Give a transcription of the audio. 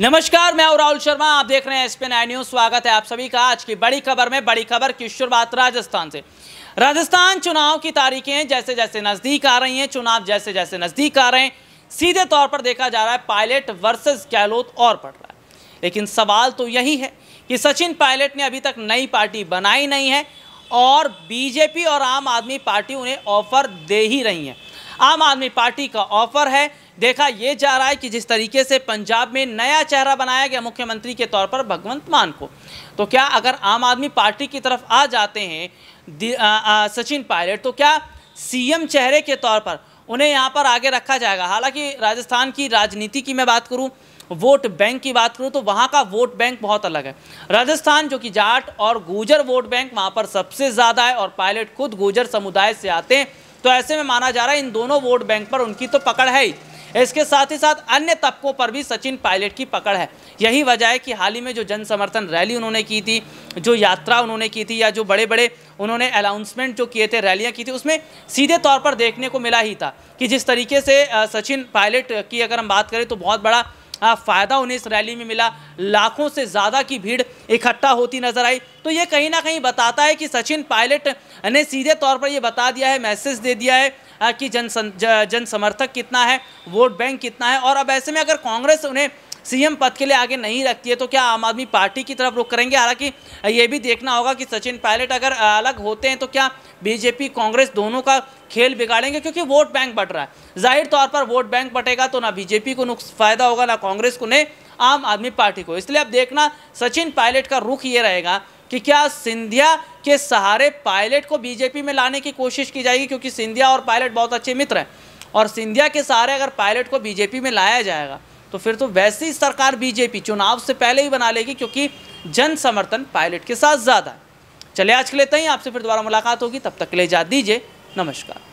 नमस्कार मैं राहुल शर्मा आप देख रहे हैं एसपी नाइन न्यूज स्वागत है आप सभी का आज की बड़ी खबर में बड़ी खबर की शुरुआत राजस्थान से राजस्थान चुनाव की तारीखें जैसे जैसे नजदीक आ रही हैं चुनाव जैसे जैसे नजदीक आ रहे हैं सीधे तौर पर देखा जा रहा है पायलट वर्सेस गहलोत और पड़ रहा है लेकिन सवाल तो यही है कि सचिन पायलट ने अभी तक नई पार्टी बनाई नहीं है और बीजेपी और आम आदमी पार्टी उन्हें ऑफर दे ही रही है आम आदमी पार्टी का ऑफर है देखा ये जा रहा है कि जिस तरीके से पंजाब में नया चेहरा बनाया गया मुख्यमंत्री के तौर पर भगवंत मान को तो क्या अगर आम आदमी पार्टी की तरफ आ जाते हैं सचिन पायलट तो क्या सीएम चेहरे के तौर पर उन्हें यहाँ पर आगे रखा जाएगा हालांकि राजस्थान की राजनीति की मैं बात करूँ वोट बैंक की बात करूँ तो वहाँ का वोट बैंक बहुत अलग है राजस्थान जो कि जाट और गुजर वोट बैंक वहाँ पर सबसे ज़्यादा है और पायलट खुद गुजर समुदाय से आते हैं तो ऐसे में माना जा रहा है इन दोनों वोट बैंक पर उनकी तो पकड़ है ही इसके साथ ही साथ अन्य तबकों पर भी सचिन पायलट की पकड़ है यही वजह है कि हाल ही में जो जन समर्थन रैली उन्होंने की थी जो यात्रा उन्होंने की थी या जो बड़े बड़े उन्होंने अनाउंसमेंट जो किए थे रैलियाँ की थी उसमें सीधे तौर पर देखने को मिला ही था कि जिस तरीके से सचिन पायलट की अगर हम बात करें तो बहुत बड़ा हाँ, फ़ायदा उन्हें इस रैली में मिला लाखों से ज़्यादा की भीड़ इकट्ठा होती नजर आई तो ये कहीं ना कहीं बताता है कि सचिन पायलट ने सीधे तौर पर यह बता दिया है मैसेज दे दिया है कि जन जन समर्थक कितना है वोट बैंक कितना है और अब ऐसे में अगर कांग्रेस उन्हें सीएम पद के लिए आगे नहीं रखती है तो क्या आम आदमी पार्टी की तरफ रुख करेंगे हालांकि ये भी देखना होगा कि सचिन पायलट अगर अलग होते हैं तो क्या बीजेपी कांग्रेस दोनों का खेल बिगाड़ेंगे क्योंकि वोट बैंक बट रहा है जाहिर तौर पर वोट बैंक बटेगा तो ना बीजेपी को नुकस फायदा होगा ना कांग्रेस को नहीं आम आदमी पार्टी को इसलिए अब देखना सचिन पायलट का रुख ये रहेगा कि क्या सिंधिया के सहारे पायलट को बीजेपी में लाने की कोशिश की जाएगी क्योंकि सिंधिया और पायलट बहुत अच्छे मित्र हैं और सिंधिया के सहारे अगर पायलट को बीजेपी में लाया जाएगा तो फिर तो वैसे ही सरकार बीजेपी चुनाव से पहले ही बना लेगी क्योंकि जन समर्थन पायलट के साथ ज़्यादा है चलिए आज के लिए ही आपसे फिर दोबारा मुलाकात होगी तब तक ले जा दीजिए नमस्कार